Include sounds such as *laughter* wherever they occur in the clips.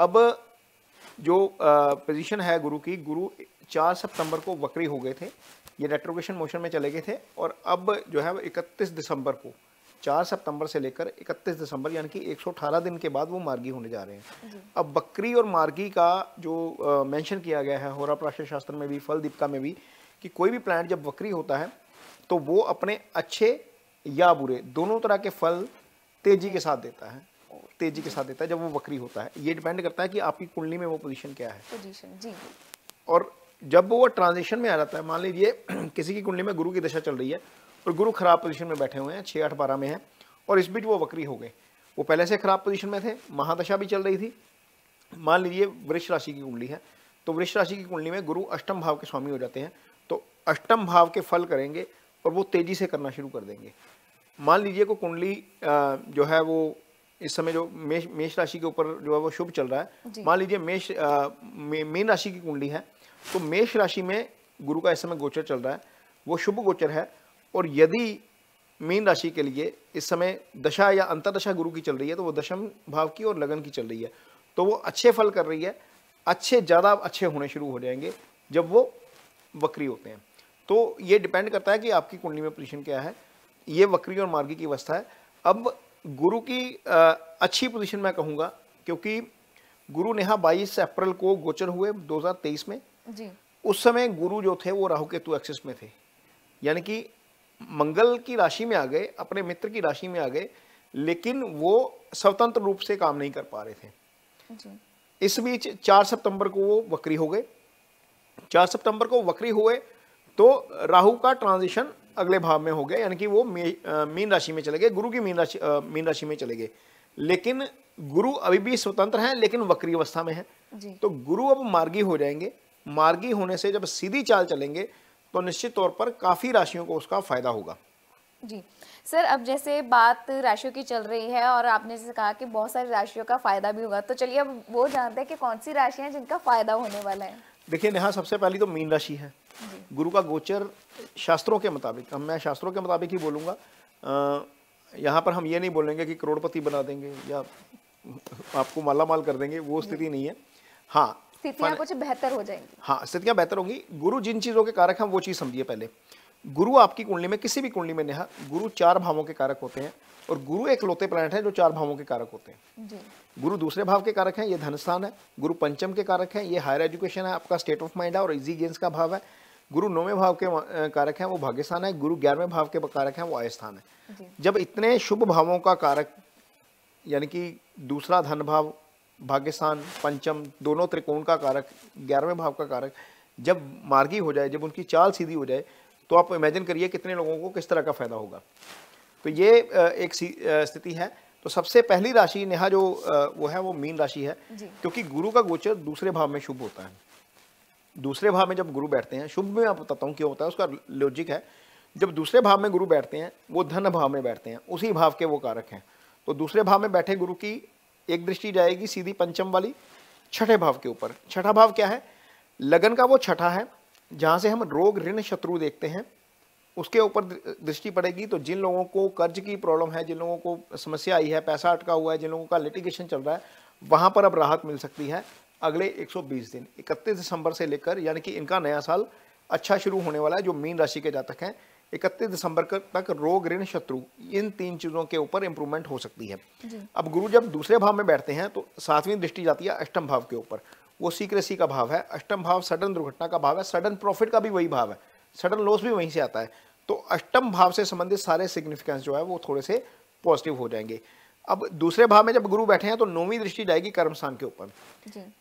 अब जो पोजीशन है गुरु की गुरु चार सितंबर को वक्री हो गए थे ये रेट्रोगेशन मोशन में चले गए थे और अब जो है वो इकतीस दिसंबर को चार सितंबर से लेकर 31 दिसंबर यानी कि 118 दिन के बाद वो मार्गी होने जा रहे हैं अब बकरी और मार्गी का जो मेंशन किया गया है होरा प्राशन शास्त्र में भी फल दीपिका में भी कि कोई भी प्लांट जब बकरी होता है तो वो अपने अच्छे या बुरे दोनों तरह के फल तेजी के साथ देता है तेजी के साथ देता है जब वो वक्री होता है ये डिपेंड करता है कि आपकी कुंडली में वो पोजीशन क्या है पोजीशन जी और जब वो ट्रांजिशन में आ जाता है मान लीजिए *clears throat* किसी की कुंडली में गुरु की दशा चल रही है और गुरु खराब पोजीशन में बैठे हुए हैं छः आठ बारह में है और इस बीच वो वक्री हो गए वो पहले से खराब पोजिशन में थे महादशा भी चल रही थी मान लीजिए वृक्ष राशि की कुंडली है तो वृक्ष राशि की कुंडली में गुरु अष्टम भाव के स्वामी हो जाते हैं तो अष्टम भाव के फल करेंगे और वो तेजी से करना शुरू कर देंगे मान लीजिए को कुंडली जो है वो इस समय जो मेष मेष राशि के ऊपर जो है वो शुभ चल रहा है मान लीजिए मेष मीन राशि की कुंडली है तो मेष राशि में गुरु का इस समय गोचर चल रहा है वो शुभ गोचर है और यदि मीन राशि के लिए इस समय दशा या अंतरदशा गुरु की चल रही है तो वो दशम भाव की और लगन की चल रही है तो वो अच्छे फल कर रही है अच्छे ज़्यादा अच्छे होने शुरू हो जाएंगे जब वो वक्री होते हैं तो ये डिपेंड करता है कि आपकी कुंडली में पोजिशन क्या है ये वक्री और मार्गी की अवस्था है अब गुरु की अच्छी पोजीशन मैं कहूँगा क्योंकि गुरु नेहा 22 अप्रैल को गोचर हुए 2023 में जी उस समय गुरु जो थे वो राहु केतु एक्सिस में थे यानी कि मंगल की राशि में आ गए अपने मित्र की राशि में आ गए लेकिन वो स्वतंत्र रूप से काम नहीं कर पा रहे थे जी। इस बीच चार सितंबर को वो वक्री हो गए चार सितंबर को वक्री हुए तो राहु का ट्रांजिशन अगले भाव में हो गए यानी कि वो मीन राशि में चले गए गुरु की मीन राशि मीन राशि में चले गए लेकिन गुरु अभी भी स्वतंत्र हैं लेकिन वक्री अवस्था में है तो गुरु अब मार्गी हो जाएंगे मार्गी होने से जब सीधी चाल चलेंगे तो निश्चित तौर पर काफ़ी राशियों को उसका फायदा होगा जी सर अब जैसे बात राशियों की चल रही है और आपने जैसे कहा कि बहुत सारी राशियों का फायदा भी होगा तो चलिए अब वो जानते हैं कि कौन सी राशियां जिनका फायदा होने वाला है देखिए नेहा सबसे पहली तो मीन राशि है गुरु का गोचर शास्त्रों के मुताबिक हम मैं शास्त्रों के मुताबिक ही बोलूँगा यहाँ पर हम ये नहीं बोलेंगे कि करोड़पति बना देंगे या आपको माला माल कर देंगे वो स्थिति नहीं है हाँ स्थितियाँ कुछ बेहतर हो जाएंगी हाँ स्थितियाँ बेहतर होंगी गुरु जिन चीज़ों के कारक हैं वो चीज़ समझिए पहले गुरु आपकी कुंडली में किसी भी कुंडली में नेहा गुरु चार भावों के कारक होते हैं और गुरु एक लौते प्लैनेट है जो चार भावों के कारक होते हैं गुरु दूसरे भाव के कारक हैं ये धन स्थान है गुरु पंचम के कारक हैं ये हायर एजुकेशन है आपका स्टेट ऑफ माइंड है और इजी गेंस का भाव है गुरु नौवें भाव के कारक हैं वो भाग्यस्थान है गुरु ग्यारहवें भाव के कारक हैं वो आय स्थान है जब इतने शुभ भावों का कारक यानी कि दूसरा धन भाव भाग्यस्थान पंचम दोनों त्रिकोण का कारक ग्यारहवें भाव का कारक जब मार्गी हो जाए जब उनकी चाल सीधी हो जाए तो आप इमेजिन करिए कितने लोगों को किस तरह का फायदा होगा तो ये एक स्थिति है तो सबसे पहली राशि नेहा जो वो है वो मीन राशि है क्योंकि गुरु का गोचर दूसरे भाव में शुभ होता है दूसरे भाव में जब गुरु बैठते हैं शुभ में आप बताता हूँ क्यों होता है उसका लॉजिक है जब दूसरे भाव में गुरु बैठते हैं वो धन भाव में बैठते हैं उसी भाव के वो कारक हैं तो दूसरे भाव में बैठे गुरु की एक दृष्टि जाएगी सीधी पंचम वाली छठे भाव के ऊपर छठा भाव क्या है लगन का वो छठा है जहाँ से हम रोग ऋण शत्रु देखते हैं उसके ऊपर दृष्टि पड़ेगी तो जिन लोगों को कर्ज की प्रॉब्लम है जिन लोगों को समस्या आई है पैसा अटका हुआ है जिन लोगों का लिटिगेशन चल रहा है वहाँ पर अब राहत मिल सकती है अगले 120 दिन 31 दिसंबर से लेकर यानी कि इनका नया साल अच्छा शुरू होने वाला है जो मीन राशि के जातक हैं 31 दिसंबर तक रोग ऋण शत्रु इन तीन चीज़ों के ऊपर इंप्रूवमेंट हो सकती है अब गुरु जब दूसरे भाव में बैठते हैं तो सातवीं दृष्टि जाती है अष्टम भाव के ऊपर वो सीक्रेसी का भाव है अष्टम भाव सडन दुर्घटना का भाव है सडन प्रॉफिट का भी वही भाव है सडन लॉस भी वहीं से आता है तो अष्टम भाव से संबंधित सारे सिग्निफिकेंस जो है वो थोड़े से पॉजिटिव हो जाएंगे अब दूसरे भाव में जब गुरु बैठे हैं तो नौवीं दृष्टि जाएगी कर्मस्थान के ऊपर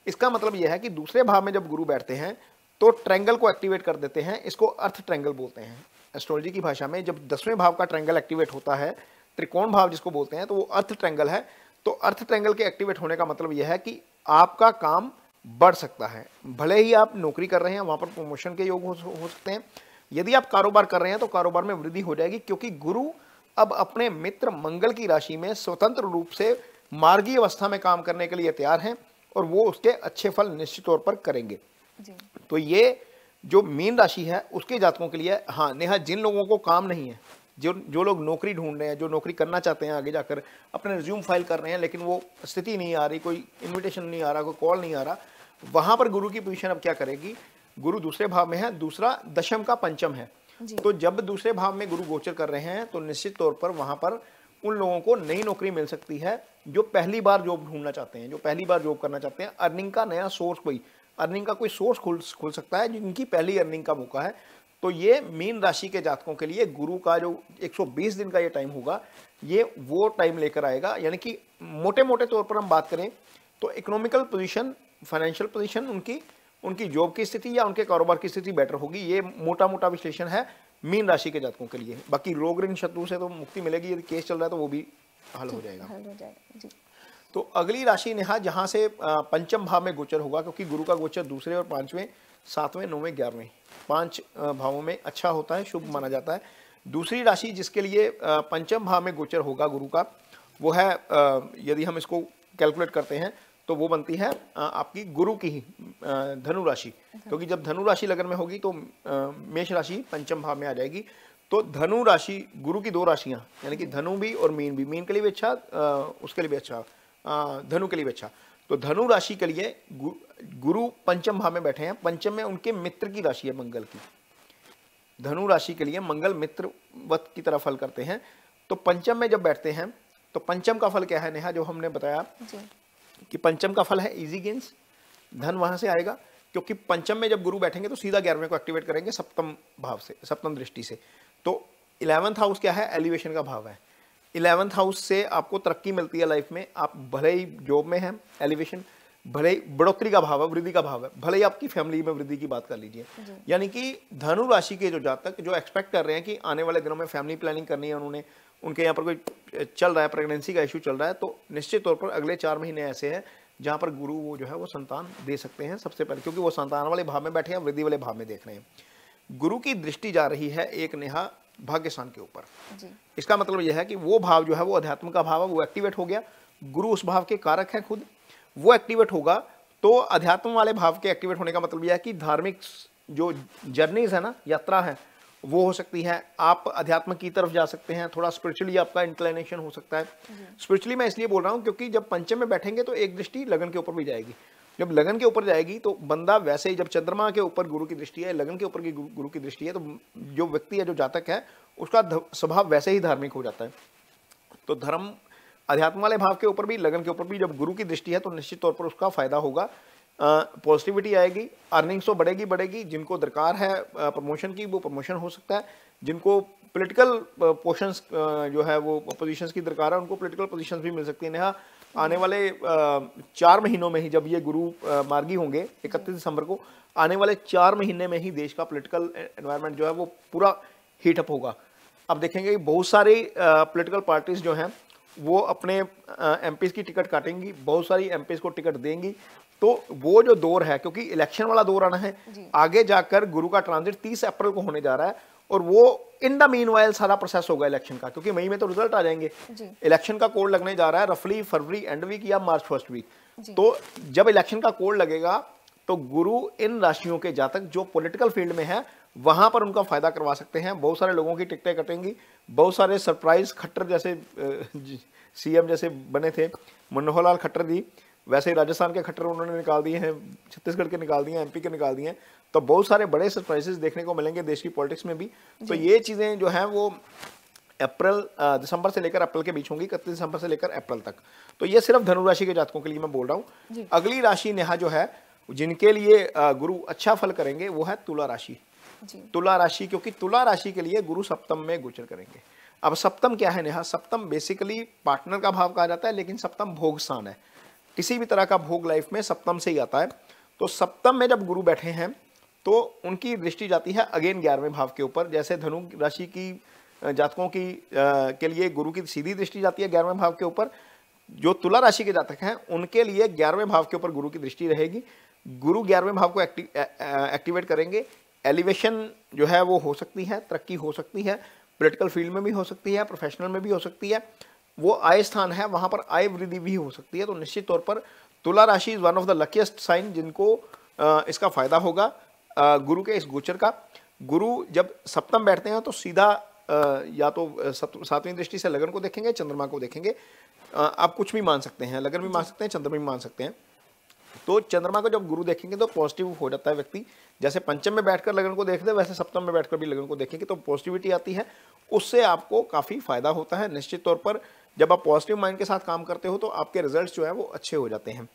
इसका मतलब यह है कि दूसरे भाव में जब गुरु बैठते हैं तो ट्रैंगल को एक्टिवेट कर देते हैं इसको अर्थ ट्रैंगल बोलते हैं एस्ट्रोलॉजी की भाषा में जब दसवें भाव का ट्रैंगल एक्टिवेट होता है त्रिकोण भाव जिसको बोलते हैं तो वो अर्थ ट्रैंगल है तो अर्थ ट्रैंगल के एक्टिवेट होने का मतलब यह है कि आपका काम बढ़ सकता है भले ही आप नौकरी कर रहे हैं वहाँ पर प्रमोशन के योग हो सकते हैं यदि आप कारोबार कर रहे हैं तो कारोबार में वृद्धि हो जाएगी क्योंकि गुरु अब अपने मित्र मंगल की राशि में स्वतंत्र रूप से मार्गी अवस्था में काम करने के लिए तैयार हैं और वो उसके अच्छे फल निश्चित तौर पर करेंगे तो ये जो मीन राशि है उसके जातकों के लिए हाँ नेहा जिन लोगों को काम नहीं है जो जो लोग नौकरी ढूंढ रहे हैं जो नौकरी करना चाहते हैं आगे जाकर अपने रिज्यूम फाइल कर रहे हैं लेकिन वो स्थिति नहीं आ रही कोई इन्विटेशन नहीं आ रहा कोई कॉल नहीं आ रहा वहाँ पर गुरु की पोजीशन अब क्या करेगी गुरु दूसरे भाव में है दूसरा दशम का पंचम है तो जब दूसरे भाव में गुरु गोचर कर रहे हैं तो निश्चित तौर पर वहां पर उन लोगों को नई नौकरी मिल सकती है जो पहली बार जॉब ढूंढना चाहते हैं जो पहली बार जॉब करना चाहते हैं अर्निंग का नया सोर्स कोई अर्निंग का कोई सोर्स खुल खुल सकता है जिनकी पहली अर्निंग का मौका है तो ये मीन राशि के जातकों के लिए गुरु का जो 120 दिन का ये टाइम होगा ये वो टाइम लेकर आएगा यानी कि मोटे मोटे तौर पर हम बात करें तो इकोनॉमिकल पोजीशन फाइनेंशियल पोजीशन उनकी उनकी जॉब की स्थिति या उनके कारोबार की स्थिति बेटर होगी ये मोटा मोटा विश्लेषण है मीन राशि के जातकों के लिए बाकी रोग ऋण शत्रु से तो मुक्ति मिलेगी यदि केस चल रहा है तो वो भी हल हो जाएगा हल हो जाएगा जी तो अगली राशि नेहा जहाँ से पंचम भाव में गोचर होगा क्योंकि गुरु का गोचर दूसरे और पांचवें सातवें नौवें ग्यारहवें पांच भावों में अच्छा होता है शुभ माना जाता है दूसरी राशि जिसके लिए पंचम भाव में गोचर होगा गुरु का वो है यदि हम इसको कैलकुलेट करते हैं तो वो बनती है आपकी गुरु की ही धनु राशि अच्छा। क्योंकि जब धनु राशि लगन में होगी तो मेष राशि पंचम भाव में आ जाएगी तो धनु राशि गुरु की दो राशियां यानी कि धनु भी और मीन भी मीन के लिए भी अच्छा उसके लिए भी अच्छा धनु के लिए भी अच्छा तो धनु राशि के लिए गुरु पंचम भाव में बैठे हैं पंचम में उनके मित्र की राशि है मंगल की धनु राशि के लिए मंगल मित्र वत की तरह फल करते हैं तो पंचम में जब बैठते हैं तो पंचम का फल क्या है नेहा जो हमने बताया कि पंचम का फल है इजी गेंस धन वहां से आएगा क्योंकि पंचम में जब गुरु बैठेंगे तो सीधा ग्यारहवें को एक्टिवेट करेंगे सप्तम भाव से सप्तम दृष्टि से तो इलेवंथ हाउस क्या है एलिवेशन का भाव है इलेवंथ हाउस से आपको तरक्की मिलती है लाइफ में आप भले ही जॉब में हैं एलिवेशन भले ही बढ़ोतरी का भाव है वृद्धि का भाव है भले ही आपकी फैमिली में वृद्धि की बात कर लीजिए यानी कि धनु राशि के जो जातक जो एक्सपेक्ट कर रहे हैं कि आने वाले दिनों में फैमिली प्लानिंग करनी है उन्होंने उनके यहाँ पर कोई चल रहा है प्रेगनेंसी का इशू चल रहा है तो निश्चित तौर पर अगले चार महीने ऐसे हैं जहाँ पर गुरु वो जो है वो संतान दे सकते हैं सबसे पहले क्योंकि वो संतान वाले भाव में बैठे हैं वृद्धि वाले भाव में देख रहे हैं गुरु की दृष्टि जा रही है एक नेहा भाग्यस्थान के ऊपर इसका मतलब यह है कि वो भाव जो है वो अध्यात्म का भाव है वो एक्टिवेट हो गया गुरु उस भाव के कारक है खुद वो एक्टिवेट होगा तो अध्यात्म वाले भाव के एक्टिवेट होने का मतलब यह है कि धार्मिक जो जर्नीज है ना यात्रा है वो हो सकती है आप अध्यात्म की तरफ जा सकते हैं थोड़ा स्पिरिचुअली आपका इंक्लाइनेशन हो सकता है स्पिरिचुअली हम्म। मैं इसलिए बोल रहा हूँ क्योंकि जब पंचम में बैठेंगे तो एक दृष्टि लगन के ऊपर भी जाएगी जब लगन के ऊपर जाएगी तो बंदा वैसे ही जब चंद्रमा के ऊपर गुरु की दृष्टि है लगन के ऊपर की गुरु की दृष्टि है तो जो व्यक्ति है जो जातक है उसका स्वभाव वैसे ही धार्मिक हो जाता है तो धर्म अध्यात्म वाले भाव के ऊपर भी लगन के ऊपर भी जब गुरु की दृष्टि है तो निश्चित तौर पर उसका फायदा होगा पॉजिटिविटी आएगी अर्निंग्स तो बढ़ेगी बढ़ेगी जिनको दरकार है प्रमोशन की वो प्रमोशन हो सकता है जिनको पॉलिटिकल पोशंस जो है वो पोजीशंस की दरकार है उनको पॉलिटिकल पोजीशंस भी मिल सकती है नेहा आने वाले चार महीनों में ही जब ये गुरु मार्गी होंगे इकतीस दिसंबर को आने वाले चार महीने में ही देश का पोलिटिकल एनवायरनमेंट जो है वो पूरा हीटअप होगा अब देखेंगे कि बहुत सारी पोलिटिकल पार्टीज़ जो हैं वो अपने एम की टिकट काटेंगी बहुत सारी एम को टिकट देंगी तो वो जो दौर है क्योंकि इलेक्शन वाला दौर आना है आगे जाकर गुरु का ट्रांजिट तीस अप्रैल को होने जा रहा है और वो इन द मीन सारा प्रोसेस होगा इलेक्शन का क्योंकि मई में तो रिजल्ट आ जाएंगे इलेक्शन का कोड लगने जा रहा है रफली फरवरी एंड वीक या मार्च फर्स्ट वीक तो जब इलेक्शन का कोड लगेगा तो गुरु इन राशियों के जातक जो पॉलिटिकल फील्ड में है वहां पर उनका फायदा करवा सकते हैं बहुत सारे लोगों की टिकटें कटेंगी बहुत सारे सरप्राइज खट्टर जैसे सीएम जैसे बने थे मनोहर लाल खट्टर जी वैसे ही राजस्थान के खट्टर उन्होंने निकाल दिए हैं छत्तीसगढ़ के निकाल दिए हैं एमपी के निकाल दिए हैं तो बहुत सारे बड़े सरप्राइजेस देखने को मिलेंगे देश की पॉलिटिक्स में भी तो ये चीज़ें जो हैं वो अप्रैल दिसंबर से लेकर अप्रैल के बीच होंगी इकतीस दिसंबर से लेकर अप्रैल तक तो ये सिर्फ धनुराशि के जातकों के लिए मैं बोल रहा हूँ अगली राशि नेहा जो है जिनके लिए गुरु अच्छा फल करेंगे वो है तुला राशि तुला राशि क्योंकि तुला राशि के लिए गुरु सप्तम में गोचर करेंगे अब सप्तम क्या है नेहा सप्तम बेसिकली पार्टनर का भाव कहा जाता है लेकिन सप्तम भोग स्थान है किसी भी तरह का भोग लाइफ में सप्तम से ही आता है तो सप्तम में जब गुरु बैठे हैं तो उनकी दृष्टि जाती है अगेन ग्यारहवें भाव के ऊपर जैसे धनु राशि की जातकों की आ, के लिए गुरु की सीधी दृष्टि जाती है ग्यारहवें भाव के ऊपर जो तुला राशि के जातक हैं उनके लिए ग्यारहवें भाव के ऊपर गुरु की दृष्टि रहेगी गुरु ग्यारहवें भाव को एक्टिव, ए, ए, एक्टिवेट करेंगे एलिवेशन जो है वो हो सकती है तरक्की हो सकती है पोलिटिकल फील्ड में भी हो सकती है प्रोफेशनल में भी हो सकती है वो आय स्थान है वहां पर आय वृद्धि भी हो सकती है तो निश्चित तौर पर तुला राशि is one of the luckiest sign जिनको इसका फ़ायदा होगा गुरु के इस गोचर का गुरु जब सप्तम बैठते हैं तो सीधा या तो सातवीं दृष्टि से लगन को देखेंगे चंद्रमा को देखेंगे आप कुछ भी मान सकते हैं लगन भी मान सकते हैं चंद्रमा भी मान सकते हैं तो चंद्रमा को जब गुरु देखेंगे तो पॉजिटिव हो जाता है व्यक्ति जैसे पंचम में बैठकर लगन को देखते हैं वैसे सप्तम में बैठकर भी लगन को देखेंगे तो पॉजिटिविटी आती है उससे आपको काफ़ी फायदा होता है निश्चित तौर पर जब आप पॉजिटिव माइंड के साथ काम करते हो तो आपके रिजल्ट जो है वो अच्छे हो जाते हैं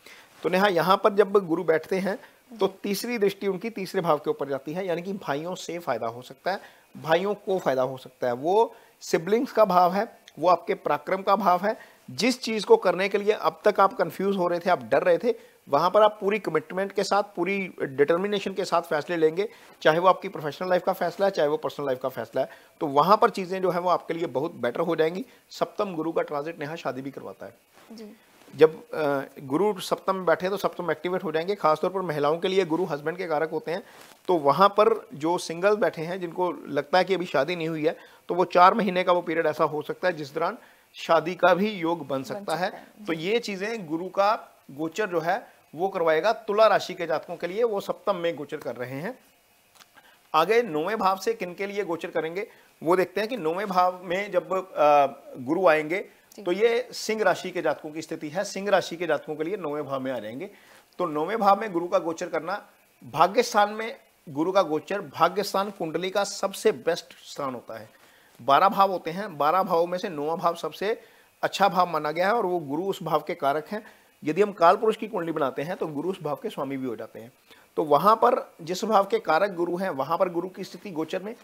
तो नेहा यहाँ पर जब गुरु बैठते हैं तो तीसरी दृष्टि उनकी तीसरे भाव के ऊपर जाती है यानी कि भाइयों से फायदा हो सकता है भाइयों को फायदा हो सकता है वो सिबलिंग्स का भाव है वो आपके पराक्रम का भाव है जिस चीज़ को करने के लिए अब तक आप कंफ्यूज हो रहे थे आप डर रहे थे वहाँ पर आप पूरी कमिटमेंट के साथ पूरी डिटर्मिनेशन के साथ फैसले लेंगे चाहे वो आपकी प्रोफेशनल लाइफ का फैसला है चाहे वो पर्सनल लाइफ का फैसला है तो वहाँ पर चीज़ें जो है वो आपके लिए बहुत बेटर हो जाएंगी सप्तम गुरु का ट्रांजिट नेहा शादी भी करवाता है जी जब गुरु सप्तम में बैठे तो सप्तम एक्टिवेट हो जाएंगे खासतौर पर महिलाओं के लिए गुरु हस्बैंड के कारक होते हैं तो वहाँ पर जो सिंगल बैठे हैं जिनको लगता है कि अभी शादी नहीं हुई है तो वो चार महीने का वो पीरियड ऐसा हो सकता है जिस दौरान शादी का भी योग बन सकता, है तो ये चीज़ें गुरु का गोचर जो है वो करवाएगा तुला राशि के जातकों के लिए वो सप्तम में गोचर कर रहे हैं आगे नौवें भाव से किन के लिए गोचर करेंगे वो देखते हैं कि नौवें भाव में जब गुरु आएंगे तो ये सिंह राशि के जातकों की स्थिति है सिंह राशि के जातकों के लिए नौवें भाव में आ जाएंगे तो नौवें भाव में गुरु का गोचर करना भाग्य स्थान में गुरु का गोचर भाग्य स्थान कुंडली का सबसे बेस्ट स्थान होता है बारह भाव होते हैं बारह भावों में से नौवा भाव सबसे अच्छा भाव माना गया है और वो गुरु उस भाव के कारक हैं यदि हम काल पुरुष की कुंडली बनाते हैं तो गुरु उस भाव के स्वामी भी हो जाते हैं तो वहां पर जिस भाव के कारक गुरु हैं वहां पर गुरु की स्थिति गोचर में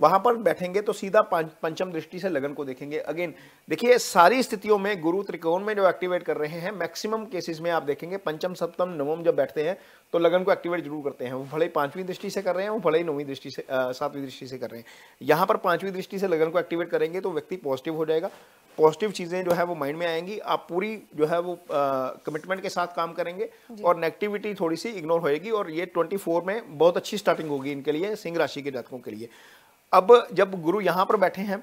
वहां पर बैठेंगे तो सीधा पंचम दृष्टि से लगन को देखेंगे अगेन देखिए सारी स्थितियों में गुरु त्रिकोण में जो एक्टिवेट कर रहे हैं मैक्सिमम केसेस में आप देखेंगे पंचम सप्तम नवम जब बैठते हैं तो लगन को एक्टिवेट जरूर करते हैं वो भले पांचवी दृष्टि से कर रहे हैं वो भले ही नौवीं दृष्टि से सातवीं दृष्टि से कर रहे हैं यहाँ पर पांचवी दृष्टि से लगन को एक्टिवेट करेंगे तो व्यक्ति पॉजिटिव हो जाएगा पॉजिटिव चीज़ें जो है वो माइंड में आएंगी आप पूरी जो है वो कमिटमेंट के साथ काम करेंगे और नेगेटिविटी थोड़ी सी इग्नोर होएगी और ये 24 में बहुत अच्छी स्टार्टिंग होगी इनके लिए सिंह राशि के जातकों के लिए अब जब गुरु यहाँ पर बैठे हैं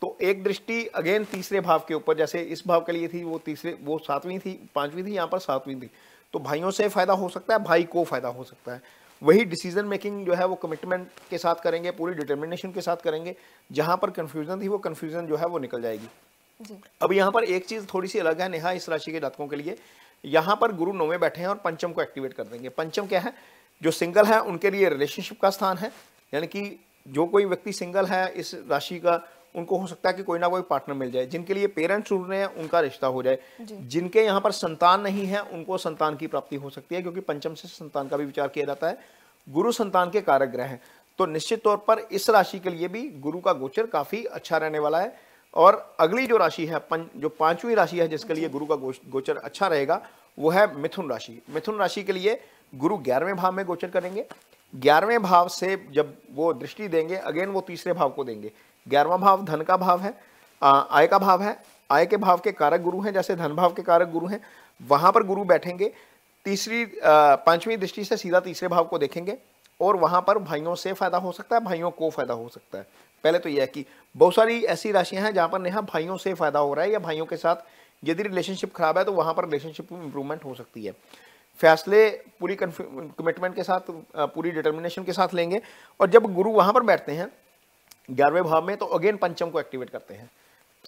तो एक दृष्टि अगेन तीसरे भाव के ऊपर जैसे इस भाव के लिए थी वो तीसरे वो सातवीं थी पांचवीं थी यहाँ पर सातवीं थी तो भाइयों से फायदा हो सकता है भाई को फायदा हो सकता है वही डिसीजन मेकिंग जो है वो कमिटमेंट के साथ करेंगे पूरी डिटर्मिनेशन के साथ करेंगे जहाँ पर कन्फ्यूजन थी वो कन्फ्यूजन जो है वो निकल जाएगी अब यहाँ पर एक चीज थोड़ी सी अलग है नेहा इस राशि के जातकों के लिए यहाँ पर गुरु नौवे बैठे हैं और पंचम को एक्टिवेट कर देंगे पंचम क्या है जो सिंगल है उनके लिए रिलेशनशिप का स्थान है यानी कि जो कोई व्यक्ति सिंगल है इस राशि का उनको हो सकता है कि कोई ना कोई पार्टनर मिल जाए जिनके लिए पेरेंट्स जुड़ रहे हैं उनका रिश्ता हो जाए जिनके यहाँ पर संतान नहीं है उनको संतान की प्राप्ति हो सकती है क्योंकि पंचम से संतान का भी विचार किया जाता है गुरु संतान के कारक ग्रह हैं तो निश्चित तौर पर इस राशि के लिए भी गुरु का गोचर काफी अच्छा रहने वाला है और अगली जो राशि है पं, जो पांचवी राशि है जिसके लिए गुरु का गो, गोचर अच्छा रहेगा वो है मिथुन राशि मिथुन राशि के लिए गुरु ग्यारहवें भाव में गोचर करेंगे ग्यारहवें भाव से जब वो दृष्टि देंगे अगेन वो तीसरे भाव को देंगे ग्यारहवा भाव धन का भाव है आय का भाव है आय के भाव के कारक गुरु हैं जैसे धन भाव के कारक गुरु हैं वहाँ पर गुरु बैठेंगे तीसरी पांचवी दृष्टि से सीधा तीसरे भाव को देखेंगे और वहाँ पर भाइयों से फ़ायदा हो सकता है भाइयों को फ़ायदा हो सकता है पहले तो यह है कि बहुत सारी ऐसी राशियाँ हैं जहाँ पर नेहा भाइयों से फ़ायदा हो रहा है या भाइयों के साथ यदि रिलेशनशिप ख़राब है तो वहाँ पर रिलेशनशिप में इंप्रूवमेंट हो सकती है फैसले पूरी कमिटमेंट के साथ पूरी डिटर्मिनेशन के साथ लेंगे और जब गुरु वहाँ पर बैठते हैं ग्यारहवें भाव में तो अगेन पंचम को एक्टिवेट करते हैं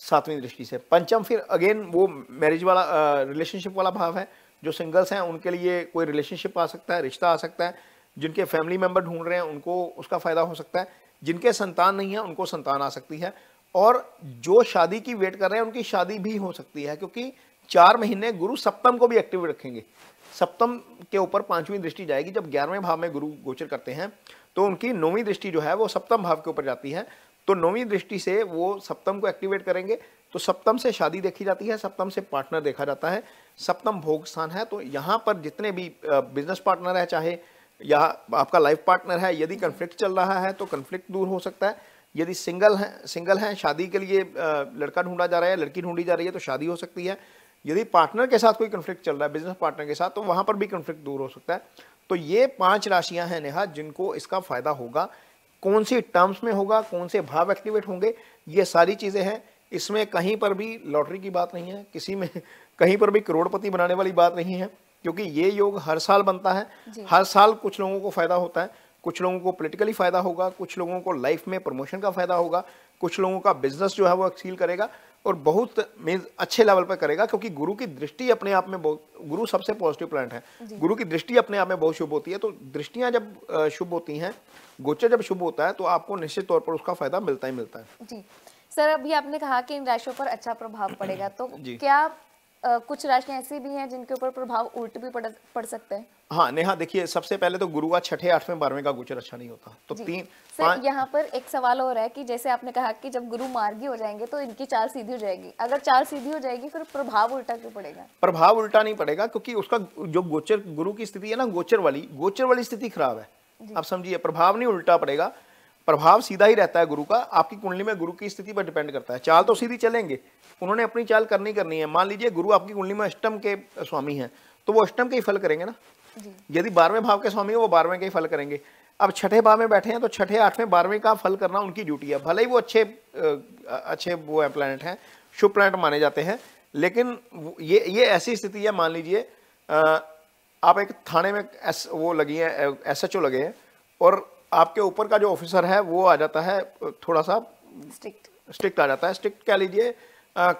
सातवीं दृष्टि से पंचम फिर अगेन वो मैरिज वाला रिलेशनशिप वाला भाव है जो सिंगल्स हैं उनके लिए कोई रिलेशनशिप आ सकता है रिश्ता आ सकता है जिनके फैमिली मेंबर ढूंढ रहे हैं उनको उसका फ़ायदा हो सकता है जिनके संतान नहीं है उनको संतान आ सकती है और जो शादी की वेट कर रहे हैं उनकी शादी भी हो सकती है क्योंकि चार महीने गुरु सप्तम को भी एक्टिव रखेंगे सप्तम के ऊपर पांचवी दृष्टि जाएगी जब ग्यारहवें भाव में गुरु गोचर करते हैं तो उनकी नौवीं दृष्टि जो है वो सप्तम भाव के ऊपर जाती है तो नौवीं दृष्टि से वो सप्तम को एक्टिवेट करेंगे तो सप्तम से शादी देखी जाती है सप्तम से पार्टनर देखा जाता है सप्तम भोग स्थान है तो यहाँ पर जितने भी बिजनेस पार्टनर है चाहे या आपका लाइफ पार्टनर है यदि कन्फ्लिक्ट चल रहा है तो कन्फ्लिक्ट दूर हो सकता है यदि सिंगल हैं सिंगल हैं शादी के लिए लड़का ढूंढा जा रहा है लड़की ढूंढी जा रही है तो शादी हो सकती है यदि पार्टनर के साथ कोई कन्फ्लिक्ट चल रहा है बिजनेस पार्टनर के साथ तो वहाँ पर भी कन्फ्लिक्ट दूर हो सकता है तो ये पाँच राशियाँ हैं नेहा जिनको इसका फायदा होगा कौन सी टर्म्स में होगा कौन से भाव एक्टिवेट होंगे ये सारी चीज़ें हैं इसमें कहीं पर भी लॉटरी की बात नहीं है किसी में *laughs* कहीं पर भी करोड़पति बनाने वाली बात नहीं है क्योंकि ये योग हर साल बनता है हर साल कुछ लोगों को फायदा होता है कुछ लोगों को पोलिटिकली फायदा होगा कुछ लोगों को लाइफ में प्रमोशन का फायदा होगा कुछ लोगों का बिजनेस जो है वो एक्सील करेगा और बहुत मीन्स अच्छे लेवल पर करेगा क्योंकि गुरु की दृष्टि अपने आप में बहुत गुरु सबसे पॉजिटिव प्लांट है गुरु की दृष्टि अपने आप में बहुत शुभ होती है तो दृष्टियां जब शुभ होती हैं गोचर जब शुभ होता है तो आपको निश्चित तौर पर उसका फायदा मिलता ही मिलता है जी सर अभी आपने कहा कि इन राशियों पर अच्छा प्रभाव पड़ेगा तो क्या कुछ राशियां ऐसी भी हैं जिनके ऊपर प्रभाव उल्ट भी पड़ पड़ सकता है हाँ नेहा देखिए सबसे पहले तो गुरु का छठे आठवें बारहवें का गोचर अच्छा नहीं होता तो तीन सर यहाँ पर एक सवाल हो रहा है कि जैसे आपने कहा कि जब गुरु मार्गी हो जाएंगे तो इनकी चाल सीधी हो जाएगी अगर चाल सीधी हो जाएगी फिर प्रभाव उल्टा क्यों पड़ेगा प्रभाव उल्टा नहीं पड़ेगा क्योंकि उसका जो गोचर गुरु की स्थिति है ना गोचर वाली गोचर वाली स्थिति खराब है आप समझिए प्रभाव नहीं उल्टा पड़ेगा प्रभाव सीधा ही रहता है गुरु का आपकी कुंडली में गुरु की स्थिति पर डिपेंड करता है चाल तो सीधी चलेंगे उन्होंने अपनी चाल करनी करनी है मान लीजिए गुरु आपकी कुंडली में अष्टम के स्वामी हैं तो वो अष्टम के ही फल करेंगे ना यदि बारहवें भाव के स्वामी है वो बारहवें के ही फल करेंगे अब छठे भाव में बैठे हैं तो छठे आठवें बारहवें का फल करना उनकी ड्यूटी है भले ही वो अच्छे अच्छे वो है प्लानट हैं शुभ प्लानट माने जाते हैं लेकिन ये ये ऐसी स्थिति है मान लीजिए आप एक थाने में एस वो लगी हैं एस एच ओ लगे हैं और आपके ऊपर का जो ऑफिसर है वो आ जाता है थोड़ा सा स्ट्रिक्ट स्ट्रिक्ट आ जाता है स्ट्रिक्ट कह लीजिए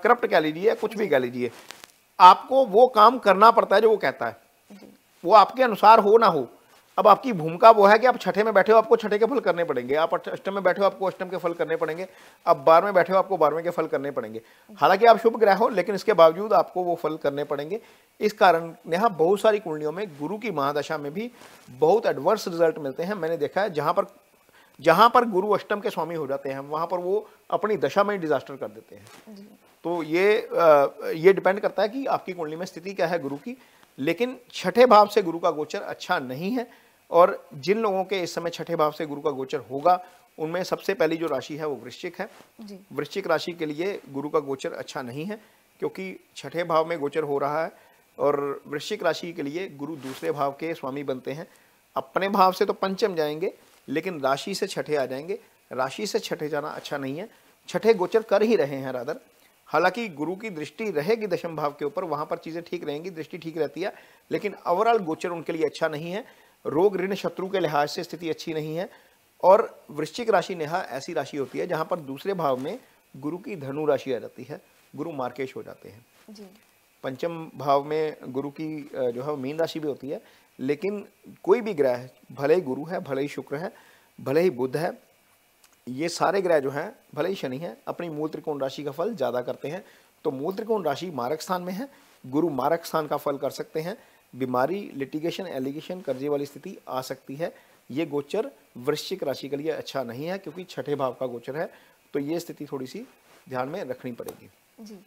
करप्ट कह लीजिए कुछ भी कह लीजिए आपको वो काम करना पड़ता है जो वो कहता है वो आपके अनुसार हो ना हो अब आपकी भूमिका वो है कि आप छठे में बैठे हो आपको छठे के फल करने पड़ेंगे आप अष्टम में बैठे हो आपको अष्टम के फल करने पड़ेंगे आप बारहवें बैठे हो आपको बारहवें के फल करने पड़ेंगे हालांकि आप शुभ ग्रह हो लेकिन इसके बावजूद आपको वो फल करने पड़ेंगे इस कारण यहाँ बहुत सारी कुंडलियों में गुरु की महादशा में भी बहुत एडवर्स रिजल्ट मिलते हैं मैंने देखा है जहाँ पर जहाँ पर गुरु अष्टम के स्वामी हो जाते हैं वहाँ पर वो अपनी दशा में डिजास्टर कर देते हैं तो ये ये डिपेंड करता है कि आपकी कुंडली में स्थिति क्या है गुरु की लेकिन छठे भाव से गुरु का गोचर अच्छा नहीं है और जिन लोगों के इस समय छठे भाव से गुरु का गोचर होगा उनमें सबसे पहली जो राशि है वो वृश्चिक है वृश्चिक राशि के लिए गुरु का गोचर अच्छा नहीं है क्योंकि छठे भाव में गोचर हो रहा है और वृश्चिक राशि के लिए गुरु दूसरे भाव के स्वामी बनते हैं अपने भाव से तो पंचम जाएंगे लेकिन राशि से छठे आ जाएंगे राशि से छठे जाना अच्छा नहीं है छठे गोचर कर ही रहे हैं राधर हालांकि गुरु की दृष्टि रहेगी दशम भाव के ऊपर वहां पर चीज़ें ठीक रहेंगी दृष्टि ठीक रहती है लेकिन ओवरऑल गोचर उनके लिए अच्छा नहीं है रोग ऋण शत्रु के लिहाज से स्थिति अच्छी नहीं है और वृश्चिक राशि नेहा ऐसी राशि होती है जहाँ पर दूसरे भाव में गुरु की धनु राशि आ जाती है गुरु मार्केश हो जाते हैं जी। पंचम भाव में गुरु की जो है मीन राशि भी होती है लेकिन कोई भी ग्रह भले ही गुरु है भले ही शुक्र है भले ही बुद्ध है ये सारे ग्रह जो हैं भले ही शनि है अपनी मूल त्रिकोण राशि का फल ज़्यादा करते हैं तो मूल त्रिकोण राशि मारक स्थान में है गुरु मारक स्थान का फल कर सकते हैं बीमारी लिटिगेशन एलिगेशन कर्जे वाली स्थिति आ सकती है ये गोचर वृश्चिक राशि के लिए अच्छा नहीं है क्योंकि छठे भाव का गोचर है तो ये स्थिति थोड़ी सी ध्यान में रखनी पड़ेगी जी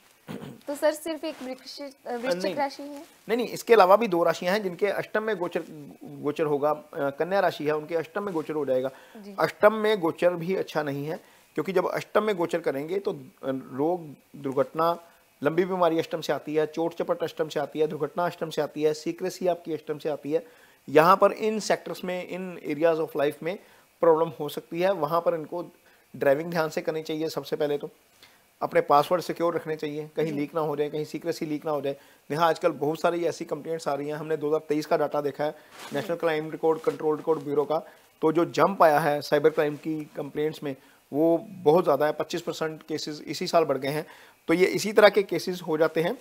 तो सर सिर्फ एक वृश्चिक राशि है नहीं नहीं इसके अलावा भी दो राशियां हैं जिनके अष्टम में गोचर गोचर होगा कन्या राशि है उनके अष्टम में गोचर हो जाएगा अष्टम में गोचर भी अच्छा नहीं है क्योंकि जब अष्टम में गोचर करेंगे तो रोग दुर्घटना लंबी बीमारी अष्टम से आती है चोट चपट अष्टम से आती है दुर्घटना अष्टम से आती है सीक्रेसी आपकी अष्टम से आती है यहाँ पर इन सेक्टर्स में इन एरियाज ऑफ लाइफ में प्रॉब्लम हो सकती है वहाँ पर इनको ड्राइविंग ध्यान से करनी चाहिए सबसे पहले तो अपने पासवर्ड सिक्योर रखने चाहिए कहीं लीक ना हो जाए कहीं सीक्रेसी लीक ना हो जाए यहाँ आजकल बहुत सारी ऐसी कंप्लेंट्स आ रही हैं हमने 2023 का डाटा देखा है national crime record control record bureau का तो जो जंप आया है साइबर क्राइम की कंप्लेंट्स में वो बहुत ज़्यादा है 25 परसेंट केसेस इसी साल बढ़ गए हैं तो ये इसी तरह के केसेस हो जाते हैं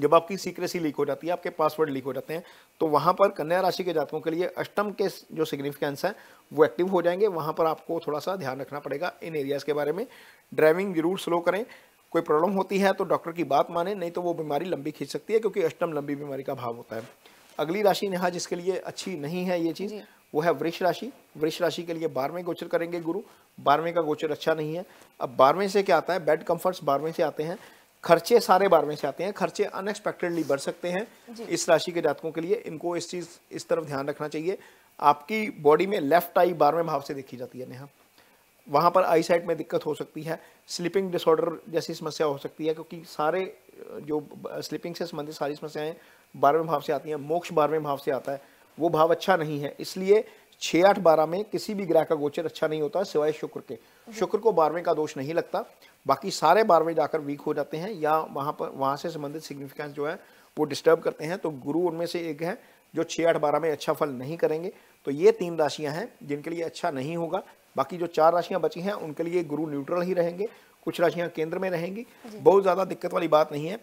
जब आपकी सीक्रेसी लीक हो जाती है आपके पासवर्ड लीक हो जाते हैं तो वहाँ पर कन्या राशि के जातकों के लिए अष्टम के जो सिग्निफिकेंस हैं वो एक्टिव हो जाएंगे वहाँ पर आपको थोड़ा सा ध्यान रखना पड़ेगा इन एरियाज़ के बारे में ड्राइविंग जरूर स्लो करें कोई प्रॉब्लम होती है तो डॉक्टर की बात माने नहीं तो वो बीमारी लंबी खींच सकती है क्योंकि अष्टम लंबी बीमारी का भाव होता है अगली राशि नेहा जिसके लिए अच्छी नहीं है ये चीज़ वो है वृक्ष राशि वृक्ष राशि के लिए बारहवें गोचर करेंगे गुरु बारहवें का गोचर अच्छा नहीं है अब बारहवें से क्या आता है बेड कम्फर्ट्स बारहवें से आते हैं खर्चे सारे बारहवें से आते हैं खर्चे अनएक्सपेक्टेडली बढ़ सकते हैं इस राशि के जातकों के लिए इनको इस चीज़ इस तरफ ध्यान रखना चाहिए आपकी बॉडी में लेफ्ट आई बारहवें भाव से देखी जाती है नेहा वहाँ पर आई साइड में दिक्कत हो सकती है स्लीपिंग डिसऑर्डर जैसी समस्या हो सकती है क्योंकि सारे जो स्लीपिंग से संबंधित सारी समस्याएं बारहवें भाव से आती हैं मोक्ष बारहवें भाव से आता है वो भाव अच्छा नहीं है इसलिए छह आठ बारह में किसी भी ग्रह का गोचर अच्छा नहीं होता सिवाय शुक्र के शुक्र को बारहवें का दोष नहीं लगता बाकी सारे बारहवें जाकर वीक हो जाते हैं या वहां पर वहाँ से संबंधित सिग्निफिकेंस जो है वो डिस्टर्ब करते हैं तो गुरु उनमें से एक है जो छह आठ बारह में अच्छा फल नहीं करेंगे तो ये तीन राशियाँ हैं जिनके लिए अच्छा नहीं होगा बाकी जो चार राशियाँ बची हैं उनके लिए गुरु न्यूट्रल ही रहेंगे कुछ राशियाँ केंद्र में रहेंगी बहुत ज़्यादा दिक्कत वाली बात नहीं है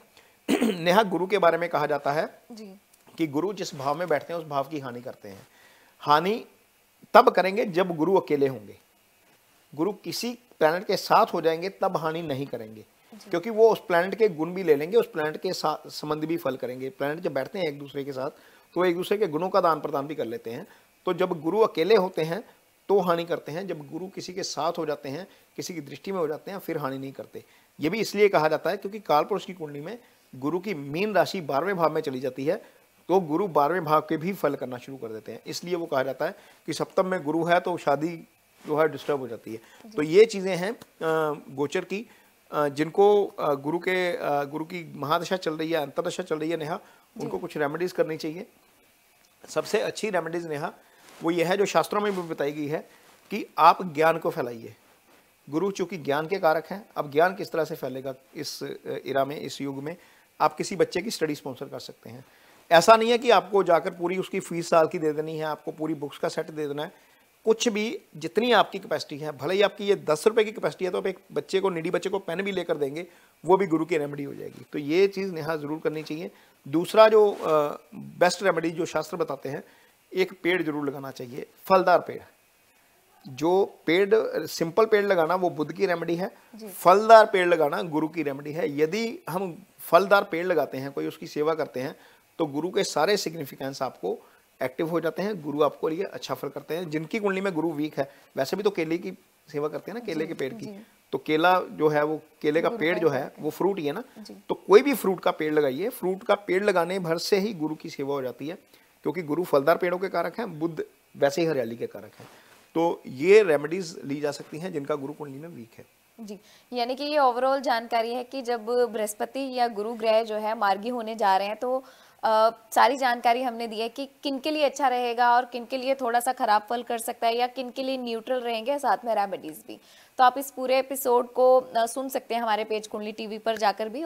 *clears throat* नेहा गुरु के बारे में कहा जाता है जी कि गुरु जिस भाव में बैठते हैं उस भाव की हानि करते हैं हानि तब करेंगे जब गुरु अकेले होंगे गुरु किसी प्लैनेट के साथ हो जाएंगे तब हानि नहीं करेंगे क्योंकि वो उस प्लैनेट के गुण भी ले लेंगे उस प्लैनेट के साथ संबंध भी फल करेंगे प्लैनेट जब बैठते हैं एक दूसरे के साथ तो एक दूसरे के गुणों का दान प्रदान भी कर लेते हैं तो जब गुरु अकेले होते हैं तो हानि करते हैं जब गुरु किसी के साथ हो जाते हैं किसी की दृष्टि में हो जाते हैं फिर हानि नहीं करते ये भी इसलिए कहा जाता है क्योंकि कालपुरुष की कुंडली में गुरु की मीन राशि बारहवें भाव में चली जाती है तो गुरु बारहवें भाव के भी फल करना शुरू कर देते हैं इसलिए वो कहा जाता है कि सप्तम में गुरु है तो शादी जो है डिस्टर्ब हो जाती है तो ये चीज़ें हैं गोचर की जिनको गुरु के गुरु की महादशा चल रही है अंतरदशा चल रही है नेहा उनको कुछ रेमेडीज़ करनी चाहिए सबसे अच्छी रेमेडीज़ नेहा वो ये है जो शास्त्रों में भी बताई गई है कि आप ज्ञान को फैलाइए गुरु चूंकि ज्ञान के कारक हैं अब ज्ञान किस तरह से फैलेगा इस इरा में इस युग में आप किसी बच्चे की स्टडी स्पॉन्सर कर सकते हैं ऐसा नहीं है कि आपको जाकर पूरी उसकी फीस साल की दे देनी है आपको पूरी बुक्स का सेट दे देना है कुछ भी जितनी आपकी कैपेसिटी है भले ही आपकी ये दस रुपये की कैपेसिटी है तो आप एक बच्चे को निडी बच्चे को पेन भी लेकर देंगे वो भी गुरु की रेमेडी हो जाएगी तो ये चीज़ नेहा ज़रूर करनी चाहिए दूसरा जो बेस्ट रेमेडी जो शास्त्र बताते हैं एक पेड़ जरूर लगाना चाहिए फलदार पेड़ जो पेड़ सिंपल पेड़ लगाना वो बुद्ध की रेमेडी है फलदार पेड़ लगाना गुरु की रेमेडी है यदि हम फलदार पेड़ लगाते हैं कोई उसकी सेवा करते हैं तो गुरु के सारे सिग्निफिकेंस आपको एक्टिव हो जाते हैं गुरु आपको लिए अच्छा फल करते हैं जिनकी कुंडली में गुरु वीक है वैसे भी तो केले की सेवा करते हैं ना केले के पेड़ की तो केला जो है वो केले का पेड़ जो है वो फ्रूट ही है ना तो कोई भी फ्रूट का पेड़ लगाइए फ्रूट का पेड़ लगाने भर से ही गुरु की सेवा हो जाती है क्योंकि गुरु फलदार पेड़ों के कारक हैं बुद्ध वैसे ही हरियाली के कारक हैं तो ये रेमेडीज ली जा सकती हैं जिनका गुरु कुंडली में वीक है जी यानी कि ये ओवरऑल जानकारी है कि जब बृहस्पति या गुरु ग्रह जो है मार्गी होने जा रहे हैं तो आ, सारी जानकारी हमने दी है कि किन के लिए अच्छा रहेगा और किन के लिए थोड़ा सा ख़राब फल कर सकता है या किन के लिए न्यूट्रल रहेंगे साथ में रेमेडीज़ भी तो आप इस पूरे एपिसोड को सुन सकते हैं हमारे पेज कुंडली टीवी पर जाकर भी